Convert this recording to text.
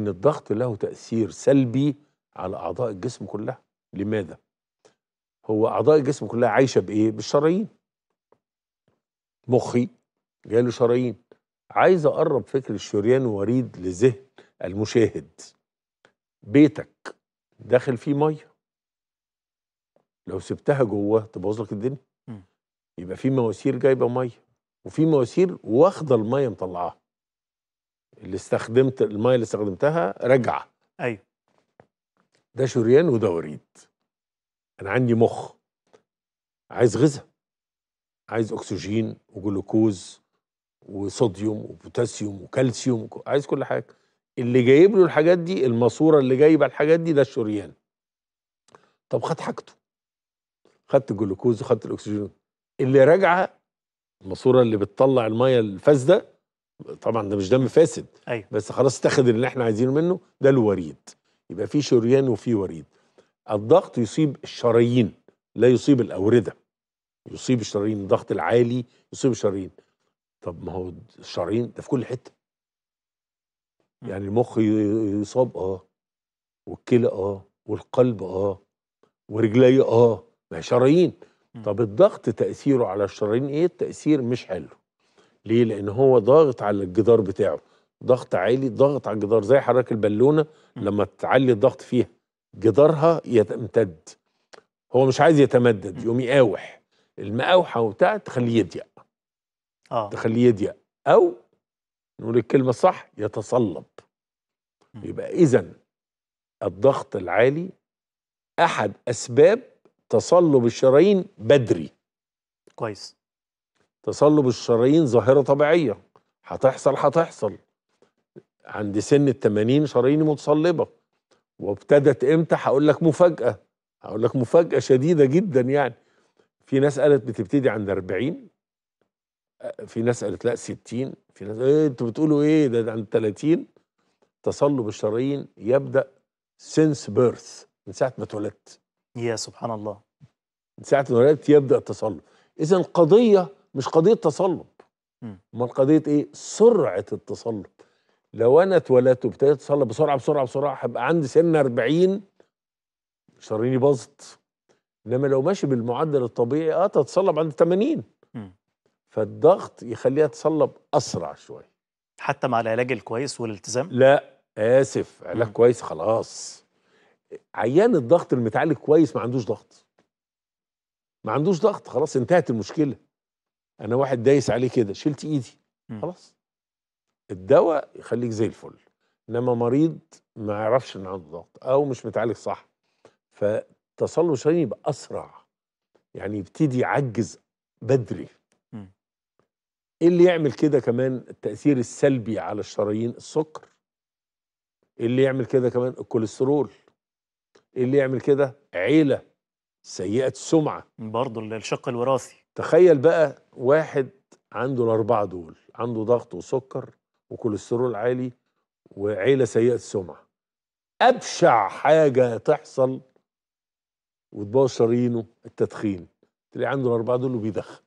ان الضغط له تاثير سلبي على اعضاء الجسم كلها لماذا هو اعضاء الجسم كلها عايشه بايه بالشرايين مخي جاله شرايين عايز اقرب فكر الشريان وريد لذهن المشاهد بيتك داخل فيه ميه لو سبتها جوه تبوظ لك الدنيا يبقى في مواسير جايبه ميه وفي مواسير واخده الميه مطلعاها اللي استخدمت المايه اللي استخدمتها راجعه ايوه ده شريان وده وريد انا عندي مخ عايز غذاء عايز اكسجين وجلوكوز وصوديوم وبوتاسيوم وكالسيوم عايز كل حاجه اللي جايب له الحاجات دي الماسوره اللي جايبه الحاجات دي ده الشريان طب خد حاجته خدت الجلوكوز وخدت الاكسجين اللي راجعه الماسوره اللي بتطلع الميه الفاسده طبعا ده مش دم فاسد أيوة. بس خلاص اتخذ اللي احنا عايزينه منه ده الوريد يبقى في شريان وفي وريد الضغط يصيب الشرايين لا يصيب الاورده يصيب الشرايين الضغط العالي يصيب الشرايين طب ما هو الشرايين ده في كل حته يعني المخ يصاب اه والكلى اه والقلب اه ورجلي اه ما هي شرايين طب الضغط تاثيره على الشرايين ايه التاثير مش حلو ليه؟ لأن هو ضاغط على الجدار بتاعه ضغط عالي ضغط على الجدار زي حضرتك البالونة لما تعلي الضغط فيها جدارها يمتد هو مش عايز يتمدد يقوم يقاوح المقاوحة وبتاع تخليه يضيق اه تخليه يضيق أو نقول الكلمة الصح يتصلب يبقى إذا الضغط العالي أحد أسباب تصلب الشرايين بدري كويس تصلب الشرايين ظاهرة طبيعية هتحصل هتحصل عند سن ال 80 شراييني متصلبة وابتدت امتى هقول لك مفاجأة هقول لك مفاجأة شديدة جدا يعني في ناس قالت بتبتدي عند 40 في ناس قالت لا 60 في ناس ايه انتوا بتقولوا ايه ده, ده عند 30 تصلب الشرايين يبدا سينس بيرث من ساعه ما اتولدت يا سبحان الله من ساعه ما اتولدت يبدا التصلب اذا قضيه مش قضيه تصلب امال قضيه ايه سرعه التصلب لو انا اتولدت وابتديت اتصلب بسرعه بسرعه بسرعه هبقى عندي سن 40 شريني باظت انما لو ماشي بالمعدل الطبيعي اه تتصلب عند 80 فالضغط يخليها تتصلب اسرع شويه حتى مع العلاج الكويس والالتزام لا اسف علاج كويس خلاص عيان الضغط المتعالج كويس ما عندوش ضغط ما عندوش ضغط خلاص انتهت المشكله انا واحد دايس عليه كده شلت ايدي خلاص الدواء يخليك زي الفل انما مريض ما يعرفش ان عنده ضغط او مش متعالج صح فتصلب الشرايين يبقى اسرع يعني يبتدي يعجز بدري م. ايه اللي يعمل كده كمان التاثير السلبي على الشرايين السكر ايه اللي يعمل كده كمان الكوليسترول ايه اللي يعمل كده عيله سيئه السمعه برضه الشق الوراثي تخيل بقى واحد عنده الأربعة دول عنده ضغط وسكر وكوليسترول عالي وعيلة سيئة السمعة أبشع حاجة تحصل وتبوظ شرايينه التدخين تلاقي عنده الأربعة دول وبيدخن